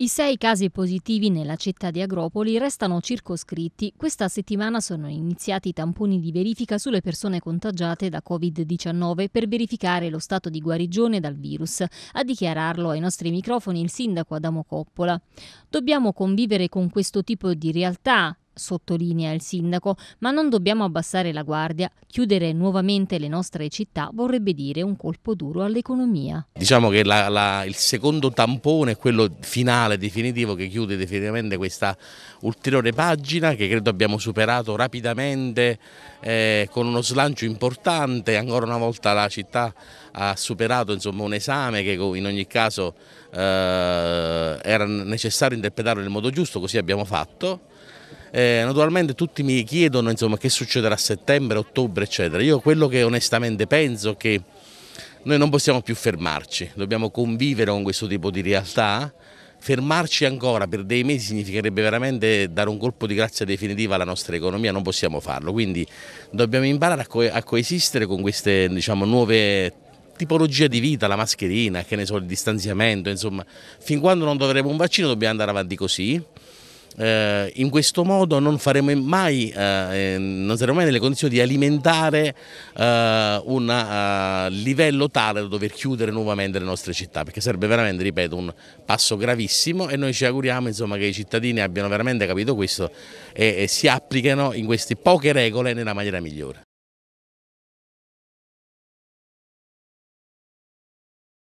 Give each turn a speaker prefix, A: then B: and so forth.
A: I sei casi positivi nella città di Agropoli restano circoscritti. Questa settimana sono iniziati i tamponi di verifica sulle persone contagiate da Covid-19 per verificare lo stato di guarigione dal virus. A dichiararlo ai nostri microfoni il sindaco Adamo Coppola. Dobbiamo convivere con questo tipo di realtà, sottolinea il sindaco, ma non dobbiamo abbassare la guardia. Chiudere nuovamente le nostre città vorrebbe dire un colpo duro all'economia.
B: Diciamo che la, la, il secondo tampone è quello finale, definitivo, che chiude definitivamente questa ulteriore pagina che credo abbiamo superato rapidamente eh, con uno slancio importante. Ancora una volta la città ha superato insomma, un esame che in ogni caso eh, era necessario interpretarlo nel modo giusto, così abbiamo fatto. Eh, naturalmente tutti mi chiedono insomma, che succederà a settembre, ottobre, eccetera. Io quello che onestamente penso è che noi non possiamo più fermarci, dobbiamo convivere con questo tipo di realtà. Fermarci ancora per dei mesi significherebbe veramente dare un colpo di grazia definitiva alla nostra economia, non possiamo farlo, quindi dobbiamo imparare a, co a coesistere con queste diciamo, nuove tipologie di vita, la mascherina, che ne so, il distanziamento, insomma, fin quando non dovremo un vaccino dobbiamo andare avanti così eh, in questo modo non saremo mai, eh, eh mai, nelle condizioni di alimentare eh, un eh, livello tale da dover chiudere nuovamente le nostre città, perché sarebbe veramente, ripeto, un passo gravissimo e noi ci auguriamo insomma, che i cittadini abbiano veramente capito
A: questo e, e si applichino in queste poche regole nella maniera migliore.